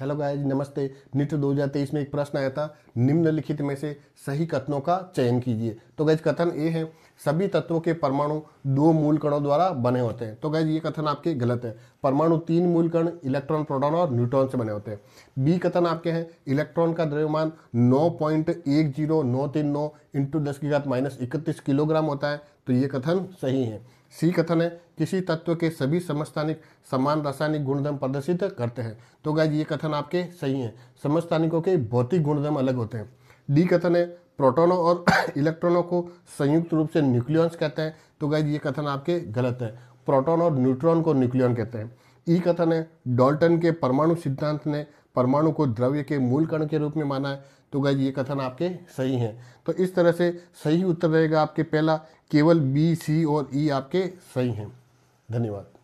hello गाय नमस्ते हज़ार तेईस में एक प्रश्न आया था निम्नलिखित में से सही कथनों का चयन कीजिए तो गैज कथन ए है सभी तत्वों के परमाणु दो मूल कणों द्वारा बने होते हैं तो गैज ये कथन आपके गलत है परमाणु तीन मूल कण इलेक्ट्रॉन प्रोटॉन और न्यूट्रॉन से बने होते हैं बी कथन आपके हैं इलेक्ट्रॉन का द्रव्यमान नौ पॉइंट एक जीरो नौ तीन नौ इंटू दस की घात माइनस इकतीस किलोग्राम होता है तो ये कथन सही है सी कथन है किसी तत्व के सभी समस्थानिक समान रासायनिक गुणधर्म प्रदर्शित करते हैं तो गाय ये कथन आपके सही है समस्थानिकों के भौतिक गुणधर्म अलग होते हैं डी कथन है प्रोटोनों और इलेक्ट्रॉनों को संयुक्त रूप से न्यूक्लियंस कहते हैं तो गाय ये कथन आपके गलत है प्रोटोन और न्यूट्रॉन को न्यूक्लियन कहते हैं ई कथन है डॉल्टन के परमाणु सिद्धांत ने परमाणु को द्रव्य के मूल कण के रूप में माना है तो गाइज ये कथन आपके सही हैं तो इस तरह से सही उत्तर रहेगा आपके पहला केवल बी सी और ई e आपके सही हैं धन्यवाद